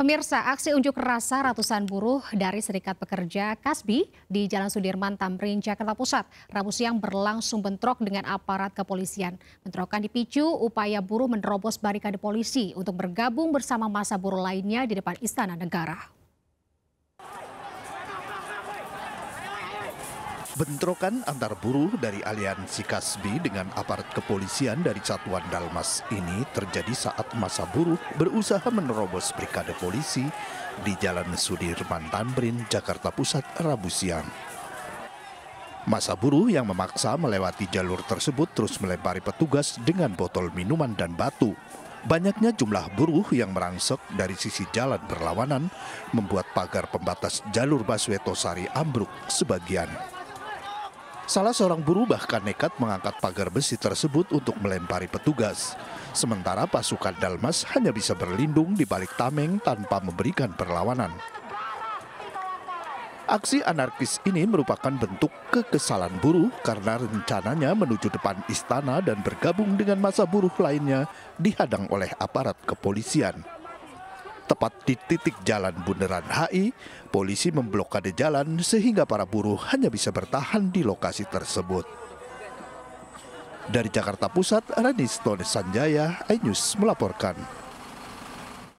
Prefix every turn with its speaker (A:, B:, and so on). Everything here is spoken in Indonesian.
A: Pemirsa, aksi unjuk rasa ratusan buruh dari Serikat Pekerja Kasbi di Jalan Sudirman Tamrin, Jakarta Pusat, Rabu siang berlangsung bentrok dengan aparat kepolisian. Bentrokan dipicu upaya buruh menerobos barikade polisi untuk bergabung bersama masa buruh lainnya di depan Istana Negara.
B: Bentrokan antar buruh dari aliansi Kasbi dengan aparat kepolisian dari Satuan Dalmas ini terjadi saat masa buruh berusaha menerobos brigade polisi di Jalan Sudirman Tamrin, Jakarta Pusat, Rabu siang. Masa buruh yang memaksa melewati jalur tersebut terus melempari petugas dengan botol minuman dan batu. Banyaknya jumlah buruh yang merangsek dari sisi jalan berlawanan membuat pagar pembatas jalur Baswetosari ambruk sebagian. Salah seorang buruh bahkan nekat mengangkat pagar besi tersebut untuk melempari petugas. Sementara pasukan Dalmas hanya bisa berlindung di balik tameng tanpa memberikan perlawanan. Aksi anarkis ini merupakan bentuk kekesalan buruh karena rencananya menuju depan istana dan bergabung dengan masa buruh lainnya dihadang oleh aparat kepolisian. Tepat di titik jalan Bundaran HI, polisi memblokade jalan sehingga para buruh hanya bisa bertahan di lokasi tersebut. Dari Jakarta Pusat, Rani Stone Sanjaya, iNews melaporkan.